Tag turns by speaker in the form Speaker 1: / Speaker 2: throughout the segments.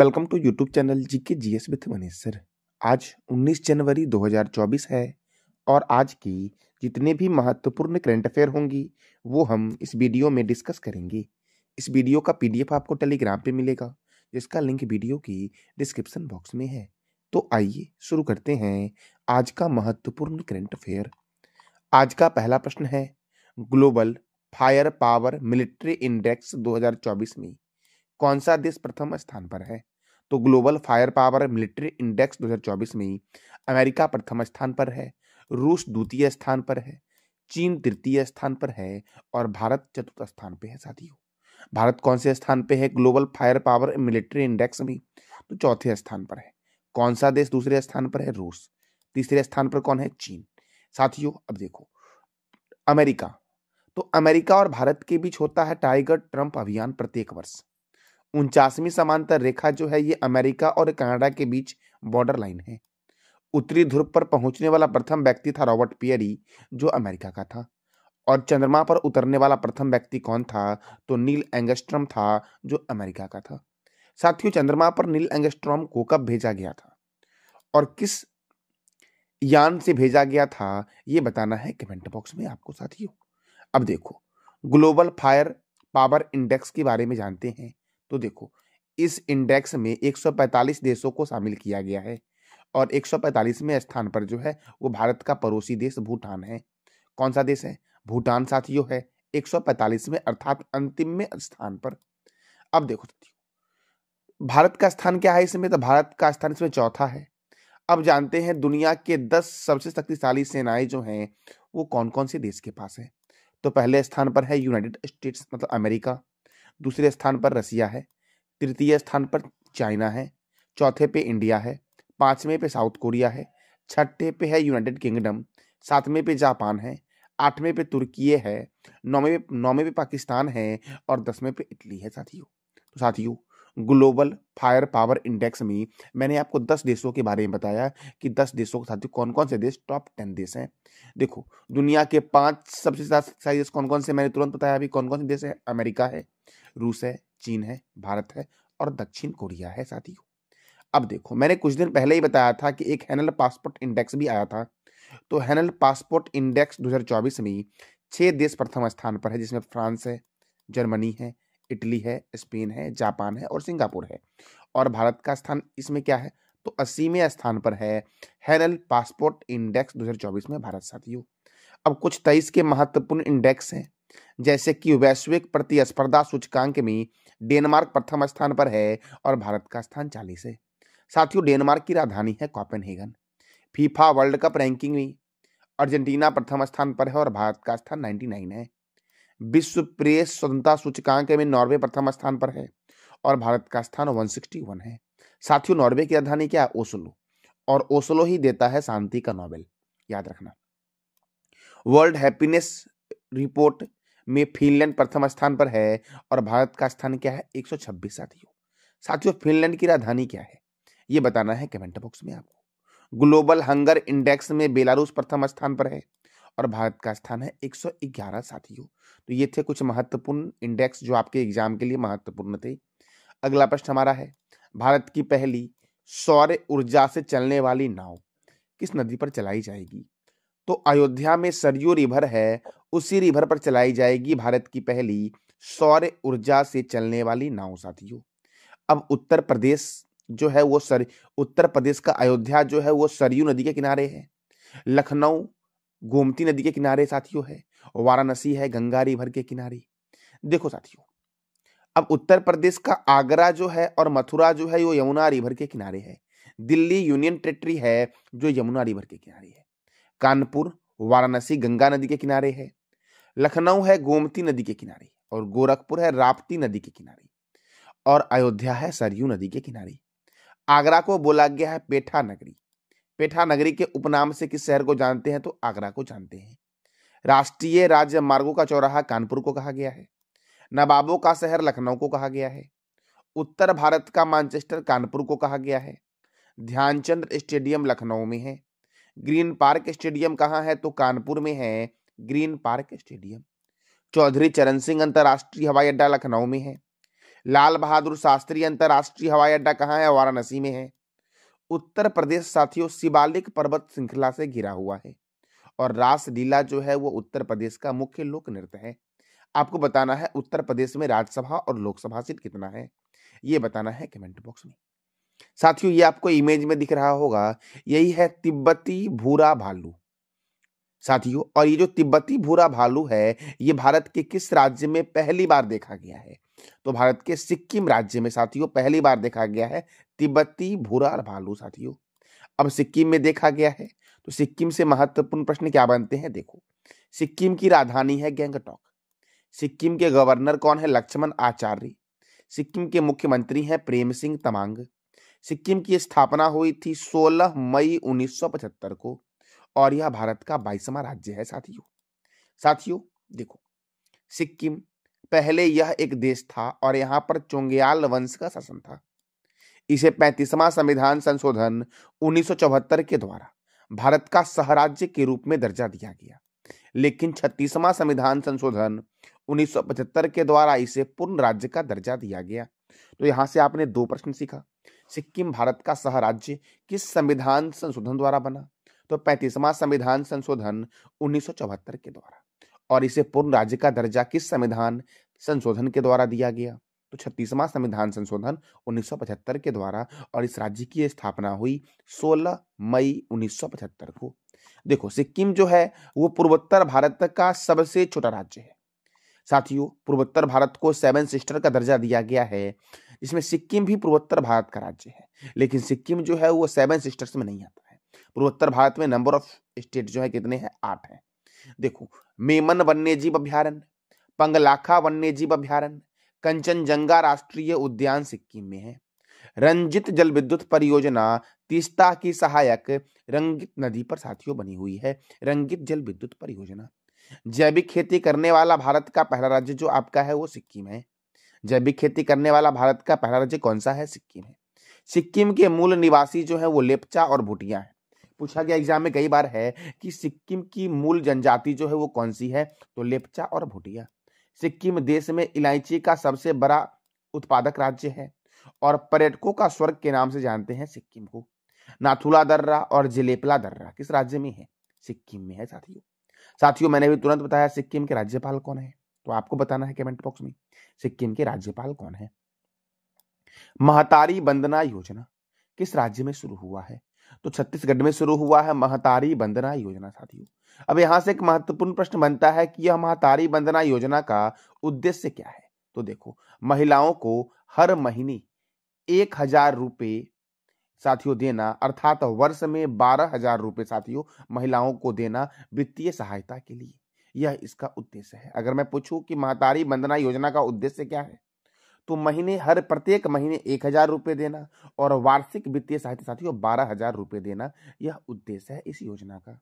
Speaker 1: welcome to YouTube channel G K G S with Manish आज 19 जनवरी 2024 है और आज की जितने भी महत्वपूर्ण करंट अफेयर होंगी वो हम इस वीडियो में डिस्कस करेंगे इस वीडियो का पीडीएफ आपको टेलीग्राम पे मिलेगा जिसका लिंक वीडियो की डिस्क्रिप्शन बॉक्स में है तो आइए शुरू करते हैं आज का महत्वपूर्ण करंट अफेयर आज का पहला प्रश्न है global fire power military index दो में कौन सा देश प्रथम स्थान पर है तो global fire power military index 2024 में अमेरिका प्रथम स्थान पर है रूस द्वितीय स्थान पर है चीन तृतीय स्थान पर है और भारत चतुर्थ स्थान पर है साथियों भारत कौन से स्थान पे है global fire power military index में तो चौथे स्थान पर है कौन सा देश दूसरे स्थान पर है रूस तीसरे स्थान पर कौन है चीन साथियों अब देखो अमेरिका तो अमेरिका और भारत के बीच होता है टाइगर ट्रंप अभियान प्रत्येक वर्ष उनचासवीं समांतर रेखा जो है ये अमेरिका और कनाडा के बीच बॉर्डर लाइन है उत्तरी ध्रुव पर पहुंचने वाला प्रथम व्यक्ति था रॉबर्ट पियरी जो अमेरिका का था और चंद्रमा पर उतरने वाला प्रथम व्यक्ति कौन था तो नील एंगस्ट्रम था जो अमेरिका का था साथियों चंद्रमा पर नील एंगस्ट्रम को कब भेजा गया था और किस यान से भेजा गया था ये बताना है कमेंट बॉक्स में आपको साथियों अब देखो ग्लोबल फायर पावर इंडेक्स के बारे में जानते हैं तो देखो इस इंडेक्स में 145 देशों को शामिल किया गया है और 145 में स्थान पर जो है वो भारत का पड़ोसी देश भूटान है कौन सा देश है भूटान साथियों है 145 में अर्थात अंतिम में स्थान पर अब देखो साथियों भारत का स्थान क्या है इसमें तो भारत का स्थान इसमें चौथा है अब जानते हैं दुनिया के दस सबसे शक्तिशाली सेनाएं जो हैं वो कौन कौन से देश के पास है तो पहले स्थान पर है यूनाइटेड स्टेट्स मतलब अमेरिका दूसरे स्थान पर रसिया है तृतीय स्थान पर चाइना है चौथे पे इंडिया है पाँचवें पे साउथ कोरिया है छठे पे है यूनाइटेड किंगडम सातवें पे जापान है आठवें पे तुर्की है नौवें पे नौवें पे पाकिस्तान है और दसवें पे इटली है साथियों तो साथियों ग्लोबल फायर पावर इंडेक्स में मैंने आपको दस देशों के बारे में बताया कि दस देशों के साथियों कौन कौन से देश टॉप टेन देश हैं देखो दुनिया के पांच सबसे ज्यादा देश कौन कौन से मैंने तुरंत बताया अभी कौन कौन से देश है अमेरिका है रूस है चीन है भारत है और दक्षिण कोरिया है साथियों अब देखो मैंने कुछ दिन पहले ही बताया था कि एक हैनल पासपोर्ट इंडेक्स भी आया था तो हैनल पासपोर्ट इंडेक्स 2024 में छह देश प्रथम स्थान पर है जिसमें फ्रांस है जर्मनी है इटली है स्पेन है जापान है और सिंगापुर है और भारत का स्थान इसमें क्या है तो अस्सीवें स्थान पर है हैनल पासपोर्ट इंडेक्स 2024 में भारत साथियों अब कुछ तेईस के महत्वपूर्ण इंडेक्स हैं जैसे कि वैश्विक प्रतिस्पर्धा सूचकांक में डेनमार्क प्रथम स्थान पर है और भारत का स्थान चालीस है साथियों डेनमार्क की राजधानी है Copenhagen FIFA world cup ranking में अर्जेंटीना प्रथम स्थान पर है और भारत का स्थान 99 है विश्व प्रेस स्वतंत्रता सूचकांक में नॉर्वे प्रथम स्थान पर है और भारत का स्थान 161 है साथियों नॉर्वे की राजधानी क्या है ओसलो और ओसलो ही देता है शांति का नोबेल याद रखना वर्ल्ड हैप्पीनेस रिपोर्ट में फिनलैंड प्रथम स्थान पर है और भारत का स्थान क्या है एक साथियों साथियों फिनलैंड की राजधानी क्या है ये बताना है कमेंट बॉक्स में आपको ग्लोबल हंगर इंडेक्स में बेलारूस प्रथम स्थान पर है और भारत का स्थान है 111 साथियों तो ये थे कुछ महत्वपूर्ण इंडेक्स जो आपके एग्जाम के लिए महत्वपूर्ण थे अगला प्रश्न हमारा है भारत की पहली सौर ऊर्जा से चलने वाली नाव किस नदी पर चलाई जाएगी तो अयोध्या में सरयू रिवर है उसी रिवर पर चलाई जाएगी भारत की पहली सौर ऊर्जा से चलने वाली नाव साथियों अब उत्तर प्रदेश जो है वो सर उत्तर प्रदेश का अयोध्या जो है वो सरयू नदी के किनारे है लखनऊ गोमती नदी के किनारे साथियों है वाराणसी है गंगा रिवर के किनारे देखो साथियों अब उत्तर प्रदेश का आगरा जो है और मथुरा जो है वो यमुना रिवर के किनारे है दिल्ली यूनियन टेरिटरी है जो यमुना रिवर के किनारे है कानपुर वाराणसी गंगा नदी के किनारे है लखनऊ है गोमती नदी के किनारे और गोरखपुर है राप्ती नदी के किनारे और अयोध्या है सरयू नदी के किनारे आगरा को बोला गया है पेठा नगरी पेठा नगरी के उपनाम से किस शहर को जानते हैं तो आगरा को जानते हैं राष्ट्रीय राज्य मार्गो का चौराहा कानपुर को कहा गया है नवाबों का शहर लखनऊ को कहा गया है उत्तर भारत का मानचेस्टर कानपुर को कहा गया है ध्यानचंद स्टेडियम लखनऊ में है ग्रीन पार्क स्टेडियम कहाँ है तो कानपुर में है ग्रीन पार्क स्टेडियम चौधरी चरण सिंह अंतर्राष्ट्रीय हवाई अड्डा लखनऊ में है लाल बहादुर शास्त्री अंतर्राष्ट्रीय हवाई अड्डा कहाँ है वाराणसी में है उत्तर प्रदेश साथियों शिवालिक पर्वत श्रृंखला से घिरा हुआ है और रासलीला जो है वो उत्तर प्रदेश का मुख्य लोक नृत्य है आपको बताना है उत्तर प्रदेश में राज्यसभा और लोकसभा सीट कितना है ये बताना है कमेंट बॉक्स में साथियों ये आपको इमेज में दिख रहा होगा यही है तिब्बती भूरा भालू साथियों और ये जो तिब्बती भूरा भालू है ये भारत के किस राज्य में पहली बार देखा गया है तो भारत के सिक्किम राज्य में साथियों पहली बार देखा गया है तिब्बती भूरा भालू साथियों अब सिक्किम में देखा गया है तो सिक्किम से महत्वपूर्ण प्रश्न क्या बनते हैं देखो सिक्किम की राजधानी है गैंगटॉक सिक्किम के गवर्नर कौन है लक्ष्मण आचार्य सिक्किम के मुख्यमंत्री हैं प्रेम सिंह तमांग सिक्किम की स्थापना हुई थी 16 मई 1975 को और यह भारत का बाईसवा राज्य है साथियों साथियों देखो सिक्किम पहले यह एक देश था और यहाँ पर चोंगयाल वंश का शासन था इसे पैंतीसवां संविधान संशोधन 1974 के द्वारा भारत का सहराज्य के रूप में दर्जा दिया गया लेकिन छत्तीसवां संविधान संशोधन 1975 के द्वारा इसे पूर्ण राज्य का दर्जा दिया गया तो यहां से आपने दो प्रश्न सीखा सिक्किम भारत का सह राज्य किस संविधान संशोधन द्वारा बना तो पैंतीसवां संविधान संशोधन उन्नीस के द्वारा और इसे पूर्ण राज्य का दर्जा किस संविधान संशोधन के द्वारा दिया गया तो छत्तीसवां संविधान संशोधन 1975 के द्वारा और इस राज्य की स्थापना हुई 16 मई 1975 को देखो सिक्किम जो है वो पूर्वोत्तर भारत का सबसे छोटा राज्य है साथियों पूर्वोत्तर भारत को सेवन सिस्टर का दर्जा दिया गया है जिसमें सिक्किम भी पूर्वोत्तर भारत का राज्य है लेकिन सिक्किम जो है वो सेवन सिस्टर्स में नहीं आता है पूर्वोत्तर भारत में नंबर ऑफ स्टेट जो है कितने हैं आठ हैं देखो मेमन वन्य जीव अभ्यारण्य पंगलाखा वन्य जीव अभ्यारण्य कंचनजंगा राष्ट्रीय उद्यान सिक्किम में है रंजित जल विद्युत परियोजना तीस्ता की सहायक रंगित नदी पर साथियों बनी हुई है रंगित जल विद्युत परियोजना जैविक खेती करने वाला भारत का पहला राज्य जो आपका है वो सिक्किम है जैविक खेती करने वाला भारत का पहला राज्य कौन सा है सिक्किम है सिक्किम के मूल निवासी जो है वो लेपचा और भुटिया है पूछा गया एग्जाम में कई बार है कि सिक्किम की मूल जनजाति जो है वो कौन सी है तो लेपचा और भुटिया सिक्किम देश में इलायची का सबसे बड़ा उत्पादक राज्य है और पर्यटकों का स्वर्ग के नाम से जानते हैं सिक्किम को नाथुला दर्रा और जिलेपला दर्रा किस राज्य में है सिक्किम में है साथियों साथियों मैंने भी तुरंत बताया सिक्किम के राज्यपाल कौन है तो आपको बताना है कमेंट बॉक्स में सिक्किम के राज्यपाल कौन है महतारी बंदना योजना किस राज्य में शुरू हुआ है तो छत्तीसगढ़ में शुरू हुआ है महतारी बंदना योजना साथियों अब यहां से एक महत्वपूर्ण प्रश्न बनता है कि यह महतारी बंदना योजना का उद्देश्य क्या है तो देखो महिलाओं को हर महीने एक हजार रुपये साथियों देना अर्थात वर्ष में बारह हजार रुपये साथियों महिलाओं को देना वित्तीय सहायता के लिए यह इसका उद्देश्य है अगर मैं पूछूं कि महातारी वंदना योजना का उद्देश्य क्या है तो महीने हर प्रत्येक महीने एक हजार रुपये देना और वार्षिक वित्तीय सहायता साथियों बारह हजार रुपये देना यह उद्देश्य है इस योजना का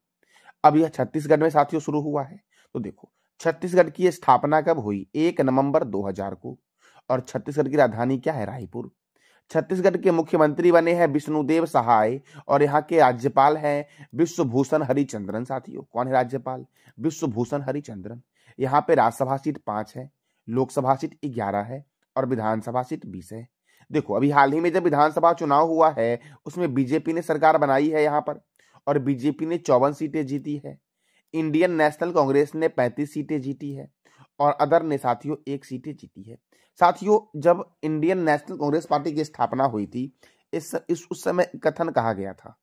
Speaker 1: अब यह छत्तीसगढ़ में साथियों शुरू हुआ है तो देखो छत्तीसगढ़ की स्थापना कब हुई एक नवंबर 2000 को और छत्तीसगढ़ की राजधानी क्या है रायपुर छत्तीसगढ़ के मुख्यमंत्री बने हैं विष्णुदेव सहाय और यहाँ के राज्यपाल हैं विश्वभूषण हरिचंद्रन साथियों कौन है राज्यपाल विश्वभूषण हरिचंद्रन यहाँ पे राज्यसभा सीट पांच है लोकसभा सीट ग्यारह है और विधानसभा सीट बीस है देखो अभी हाल ही में जब विधानसभा चुनाव हुआ है उसमें बीजेपी ने सरकार बनाई है यहाँ पर और बीजेपी ने चौवन सीटें जीती है इंडियन नेशनल कांग्रेस ने पैंतीस सीटें जीती है और अदर ने साथियों एक सीटें जीती है साथियों जब इंडियन नेशनल कांग्रेस पार्टी की स्थापना हुई थी इस, इस उस समय कथन कहा गया था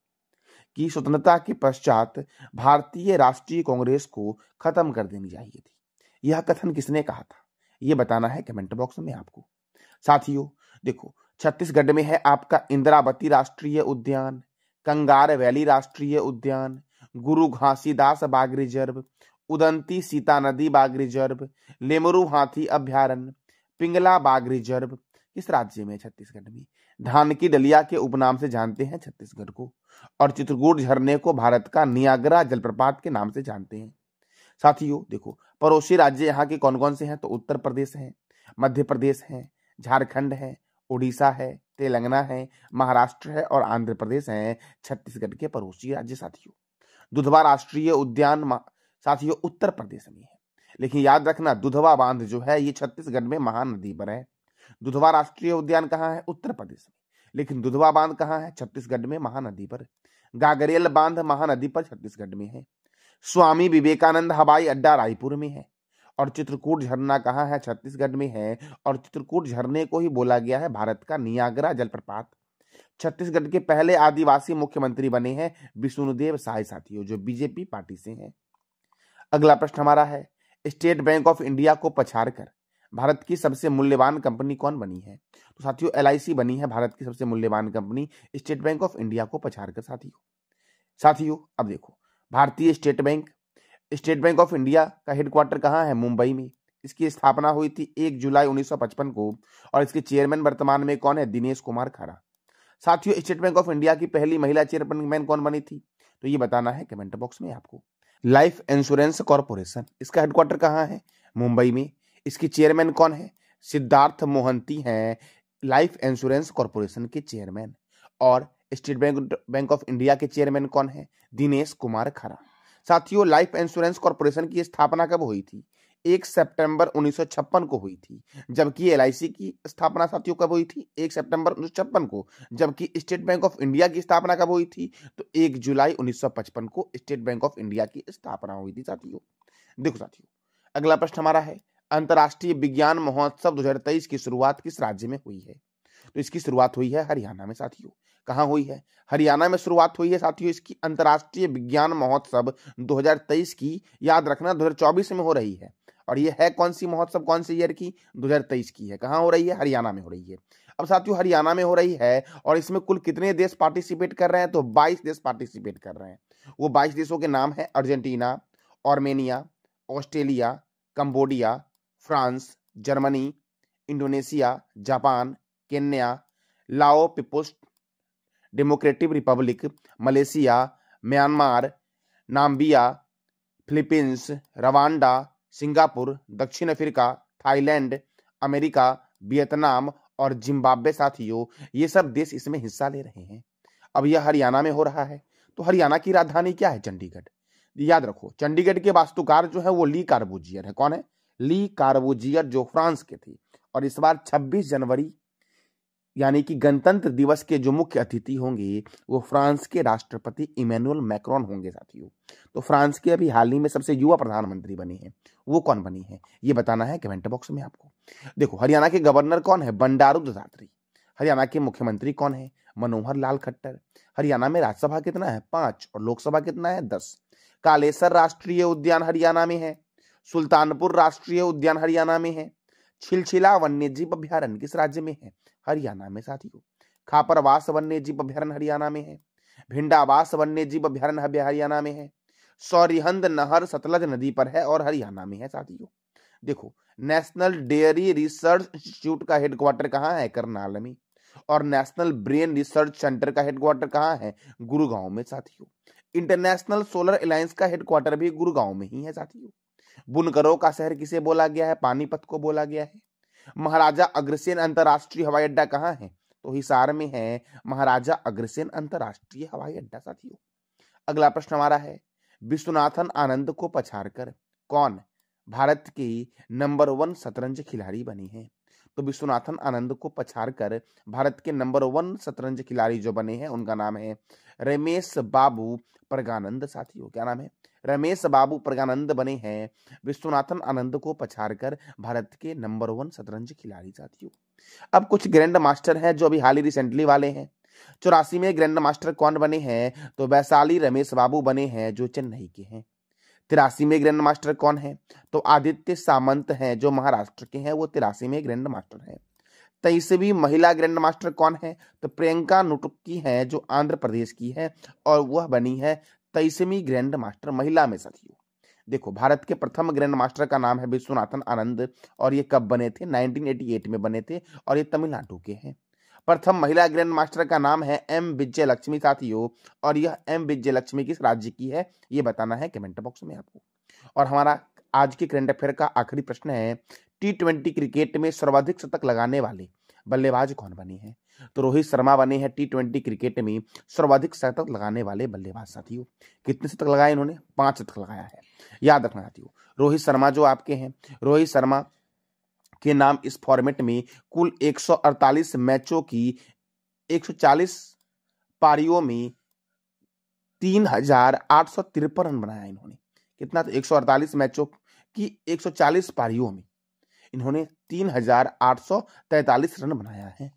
Speaker 1: कि स्वतंत्रता के पश्चात भारतीय राष्ट्रीय कांग्रेस को खत्म कर देनी चाहिए थी यह कथन किसने कहा था यह बताना है कमेंट बॉक्स में आपको साथियों देखो छत्तीसगढ़ में है आपका इंदिरावती राष्ट्रीय उद्यान कंगार वैली राष्ट्रीय उद्यान गुरु घासीदास बाग रिजर्व उदंती सीता नदी बाघ रिजर्व लेमरू हाथी अभ्यारण्य पिंगला बाघ रिजर्व किस राज्य में छत्तीसगढ़ में धान की डलिया के उपनाम से जानते हैं छत्तीसगढ़ को और चित्रकूट झरने को भारत का नियाग्रा जलप्रपात के नाम से जानते हैं साथियों देखो पड़ोसी राज्य यहाँ के कौन कौन से हैं तो उत्तर प्रदेश है मध्य प्रदेश है झारखंड है उड़ीसा है तेलंगाना है महाराष्ट्र है और आंध्र प्रदेश है छत्तीसगढ़ के पड़ोसी राज्य साथियों दुधवा राष्ट्रीय उद्यान साथियों उत्तर प्रदेश में है लेकिन याद रखना दुधवा बांध जो है ये छत्तीसगढ़ में महानदी पर है दुधवा राष्ट्रीय उद्यान कहाँ है उत्तर प्रदेश में लेकिन दुधवा बांध कहाँ है छत्तीसगढ़ में महानदी पर गागरेल बांध महानदी पर छत्तीसगढ़ में है स्वामी विवेकानंद हवाई अड्डा रायपुर में है और चित्रकूट झरना कहाँ है छत्तीसगढ़ में है और चित्रकूट झरने को ही बोला गया है भारत का नियागरा जलप्रपात छत्तीसगढ़ के पहले आदिवासी मुख्यमंत्री बने हैं विष्णुदेव साय साथियों जो बीजेपी पार्टी से हैं अगला प्रश्न हमारा है स्टेट बैंक ऑफ इंडिया को पछाड़ कर भारत की सबसे मूल्यवान कंपनी कौन बनी है तो साथियों एल बनी है भारत की सबसे मूल्यवान company State Bank of India को पछाड़ कर साथियों साथियों अब देखो भारतीय State Bank State Bank of India का हेडक्वार्टर कहाँ है मुंबई में इसकी स्थापना हुई थी एक जुलाई 1955 को और इसके चेयरमैन वर्तमान में कौन है दिनेश कुमार खारा साथियों स्टेट बैंक ऑफ इंडिया की पहली महिला चेयरमैन कौन बनी थी तो ये बताना है कमेंट बॉक्स में आपको लाइफ इंश्योरेंस कॉरपोरेशन इसका हेडक्वार्टर कहाँ है मुंबई में इसके चेयरमैन कौन है सिद्धार्थ मोहंती हैं लाइफ इंश्योरेंस कॉरपोरेशन के चेयरमैन और State Bank Bank of India के चेयरमैन कौन है दिनेश कुमार खरा साथियों लाइफ इंश्योरेंस कॉरपोरेशन की स्थापना कब हुई थी एक सितंबर 1956 को हुई थी जबकि एल की स्थापना साथियों कब हुई थी एक सितंबर 1956 को जबकि स्टेट बैंक ऑफ इंडिया की स्थापना कब हुई थी तो एक जुलाई 1955 को स्टेट बैंक ऑफ इंडिया की स्थापना हुई थी साथियों देखो साथियों अगला प्रश्न हमारा है अंतर्राष्ट्रीय विज्ञान महोत्सव दो की शुरुआत किस राज्य में हुई है तो इसकी शुरुआत हुई है हरियाणा में साथियों कहा हुई है हरियाणा में शुरुआत हुई है साथियों इसकी अंतरराष्ट्रीय विज्ञान महोत्सव 2023 की याद रखना 2024 में हो रही है और ये है कौन सी महोत्सव कौन से ईयर की दो की है कहाँ हो रही है हरियाणा में हो रही है अब साथियों हरियाणा में हो रही है और इसमें कुल कितने देश पार्टिसिपेट कर रहे हैं तो 22 देश पार्टिसिपेट कर रहे हैं वो 22 देशों के नाम है Argentina Armenia Australia Cambodia France Germany Indonesia Japan Kenya Lao People's Democratic Republic Malaysia Myanmar Namibia Philippines Rwanda Singapore दक्षिण अफ्रीका थाईलैंड अमेरिका वियतनाम और जिम्बाब्वे साथियों ये सब देश इसमें हिस्सा ले रहे हैं अब यह हरियाणा में हो रहा है तो हरियाणा की राजधानी क्या है चंडीगढ़ याद रखो चंडीगढ़ के वास्तुकार जो है वो ली कार्बोजियर है कौन है ली कार्बोजियर जो फ्रांस के थे और इस बार 26 जनवरी यानी कि गणतंत्र दिवस के जो मुख्य अतिथि होंगे वो फ्रांस के राष्ट्रपति इमैनुअल मैक्रॉन होंगे साथियों तो फ्रांस के अभी हाल ही में सबसे युवा प्रधानमंत्री बने हैं वो कौन बनी है ये बताना है कमेंट बॉक्स में आपको देखो हरियाणा के गवर्नर कौन है बंडारू दत्तात्रेय हरियाणा के मुख्यमंत्री कौन है मनोहर लाल खट्टर हरियाणा में राज्यसभा कितना है पांच और लोकसभा कितना है दस कालेसर राष्ट्रीय उद्यान हरियाणा में है सुल्तानपुर राष्ट्रीय उद्यान हरियाणा में है छिलछिला वन्यजीव अभ्यारण्य किस राज्य में है हरियाणा में साथियों खापरवास वन्य जीव अभ्यारण हरियाणा में है भिंडावास वन्य जीव अभ्यारण हरियाणा में है सौरिहंद नहर सतलज नदी पर है और हरियाणा में है साथियों देखो नेशनल डेयरी रिसर्च इंस्टीट्यूट का हेडक्वार्टर कहाँ है करनाल में और नेशनल ब्रेन रिसर्च सेंटर का हेडक्वार्टर कहाँ है गुरुगांव में साथियों इंटरनेशनल सोलर अलायंस का हेडक्वार्टर भी गुरुगांव में ही है साथियों बुनकरों का शहर किसे बोला गया है पानीपत को बोला गया है महाराजा अग्रसेन अंतर्राष्ट्रीय हवाई अड्डा कहाँ है तो हिसार में है महाराजा अग्रसेन अंतर्राष्ट्रीय हवाई अड्डा साथियों अगला प्रश्न हमारा है विश्वनाथन आनंद को पछाड़ कर कौन भारत की नंबर वन शतरंज खिलाड़ी बनी है तो विश्वनाथन आनंद को पछाड़ कर भारत के नंबर वन शतरंज खिलाड़ी जो बने हैं उनका नाम है रमेश बाबू प्रगानंद साथियों क्या नाम है रमेश बाबू प्रगानंद बने हैं विश्वनाथन आनंद को पछाड़ कर भारत के नंबर वन शतरंज खिलाड़ी साथियों अब कुछ ग्रैंड मास्टर हैं जो अभी हाल ही रिसेंटली वाले हैं चौरासी में ग्रैंड मास्टर कौन बने हैं तो वैशाली रमेश बाबू बने हैं जो चेन्नई के हैं तिरासी में ग्रैंड मास्टर कौन है तो आदित्य सामंत हैं जो महाराष्ट्र के हैं वो तिरासी में ग्रैंड मास्टर हैं तेईसवीं महिला ग्रैंड मास्टर कौन है तो प्रियंका नुटुक्की हैं जो आंध्र प्रदेश की है और वह बनी है तेईसवीं ग्रैंड मास्टर महिला में साथियों देखो भारत के प्रथम ग्रैंड मास्टर का नाम है विश्वनाथन आनंद और ये कब बने थे 1988 में बने थे और ये तमिलनाडु के हैं प्रथम महिला ग्रैंड मास्टर का नाम है एम विजय लक्ष्मी साथियों और यह एम विजय लक्ष्मी किस राज्य की है ये बताना है कमेंट बॉक्स में आपको और हमारा आज के करंट अफेयर का आखिरी प्रश्न है टी ट्वेंटी क्रिकेट में सर्वाधिक शतक लगाने वाले बल्लेबाज कौन बने हैं तो रोहित शर्मा बने हैं टी ट्वेंटी क्रिकेट में सर्वाधिक शतक लगाने वाले बल्लेबाज साथियों कितने शतक लगाए इन्होंने पांच शतक लगाया है याद रखना साथियों रोहित शर्मा जो आपके हैं रोहित शर्मा के नाम इस फॉर्मेट में कुल 148 मैचों की 140 पारियों में तीन हजार आठ सौ तिरपन रन बनाया इन्होंने कितना तो 148 मैचों की 140 पारियों में इन्होंने तीन हजार आठ सौ तैतालीस रन बनाया है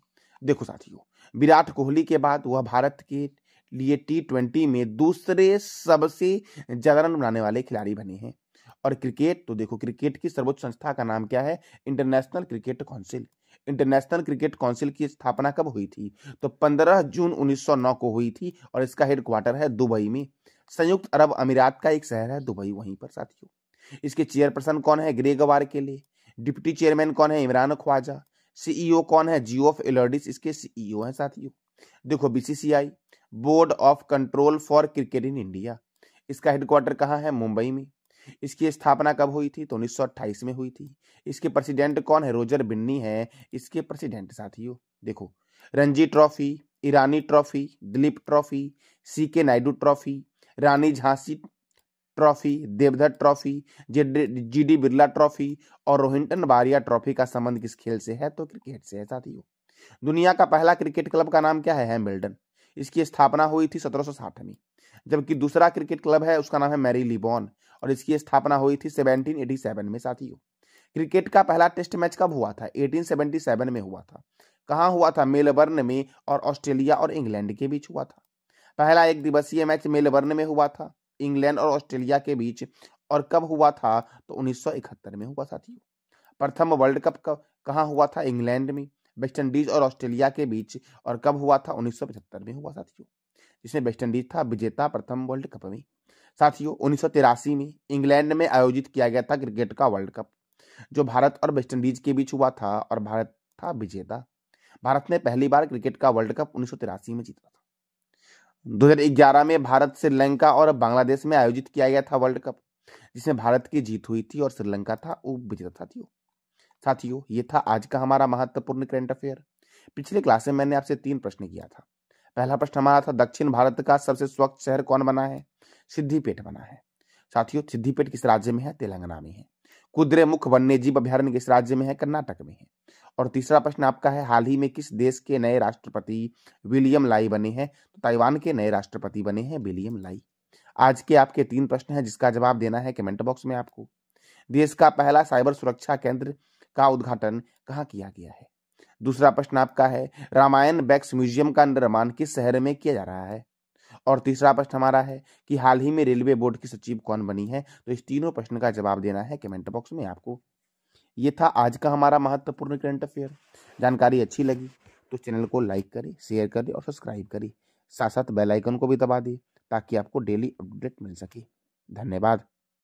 Speaker 1: देखो साथियों विराट कोहली के बाद वह भारत के लिए टी ट्वेंटी में दूसरे सबसे ज्यादा रन बनाने वाले खिलाड़ी बने हैं और क्रिकेट तो देखो क्रिकेट की सर्वोच्च संस्था का नाम क्या है International Cricket Council International Cricket Council की स्थापना कब हुई थी तो 15 जून 1909 को हुई थी और इसका हेडक्वार्टर है दुबई में संयुक्त अरब अमीरात का एक शहर है दुबई वहीं पर साथियों इसके चेयरपर्सन कौन है ग्रे गवार के लिए डिप्टी चेयरमैन कौन है इमरान ख्वाजा सीईओ e कौन है जियो ऑफ एलर्डिस इसके सीईओ e हैं साथियों देखो BCCI Board of Control for Cricket in India इसका हेडक्वार्टर कहाँ है मुंबई में इसकी स्थापना कब हुई थी तो उन्नीस में हुई थी इसके प्रेसिडेंट कौन है रोजर बिन्नी है इसके प्रेसिडेंट साथियों देखो Ranji trophy Irani trophy Duleep trophy C K Nayudu trophy Rani Jhansi trophy Deodhar trophy G D Birla trophy और रोहिंटन बारिया ट्रॉफी का संबंध किस खेल से है तो क्रिकेट से है साथियों दुनिया का पहला क्रिकेट क्लब का नाम क्या है हैमिल्टन इसकी स्थापना हुई थी सत्रह में जबकि दूसरा क्रिकेट क्लब है उसका नाम है मैरी लिबॉन और इसकी स्थापना हुई थी 1787 में साथियों क्रिकेट का पहला टेस्ट मैच कब हुआ था 1877 में हुआ था कहाँ हुआ था मेलबर्न में और ऑस्ट्रेलिया और इंग्लैंड के बीच हुआ था पहला एक दिवसीय मैच मेलबर्न में हुआ था इंग्लैंड और ऑस्ट्रेलिया के बीच और कब हुआ था तो उन्नीस में हुआ साथियों प्रथम वर्ल्ड कप कब कहाँ हुआ था इंग्लैंड में वेस्ट इंडीज और ऑस्ट्रेलिया के बीच और कब हुआ था उन्नीस में हुआ साथियों जिसमें वेस्ट इंडीज था विजेता प्रथम वर्ल्ड कप में साथियों उन्नीस में इंग्लैंड में आयोजित किया गया था क्रिकेट का वर्ल्ड कप जो भारत और वेस्टइंडीज के बीच हुआ था और भारत था विजेता भारत ने पहली बार क्रिकेट का वर्ल्ड कप उन्नीस में जीता था 2011 में भारत श्रीलंका और बांग्लादेश में आयोजित किया गया था वर्ल्ड कप जिसमें भारत की जीत हुई थी और श्रीलंका था वो विजेता साथियों साथियों ये था आज का हमारा महत्वपूर्ण करंट अफेयर पिछले क्लास में मैंने आपसे तीन प्रश्न किया था पहला प्रश्न हमारा था दक्षिण भारत का सबसे स्वच्छ शहर कौन बना है सिद्धिपेट बना है साथियों सिद्धिपेट किस राज्य में है तेलंगाना में है कुद्रे कुद्रेमुख वन्यजीव अभ्यारण्य किस राज्य में है कर्नाटक में है और तीसरा प्रश्न आपका है हाल ही में किस देश के नए राष्ट्रपति विलियम लाई बने हैं तो ताइवान के नए राष्ट्रपति बने हैं विलियम लाई आज के आपके तीन प्रश्न हैं जिसका जवाब देना है कमेंट बॉक्स में आपको देश का पहला साइबर सुरक्षा केंद्र का उद्घाटन कहाँ किया गया है दूसरा प्रश्न आपका है रामायण बैक्स म्यूजियम का निर्माण किस शहर में किया जा रहा है और तीसरा प्रश्न हमारा है कि हाल ही में रेलवे बोर्ड की सचिव कौन बनी है तो इस तीनों प्रश्न का जवाब देना है कमेंट बॉक्स में आपको ये था आज का हमारा महत्वपूर्ण करंट अफेयर जानकारी अच्छी लगी तो चैनल को लाइक करें शेयर करें और सब्सक्राइब करें साथ साथ बेलाइकन को भी दबा दें ताकि आपको डेली अपडेट मिल सके धन्यवाद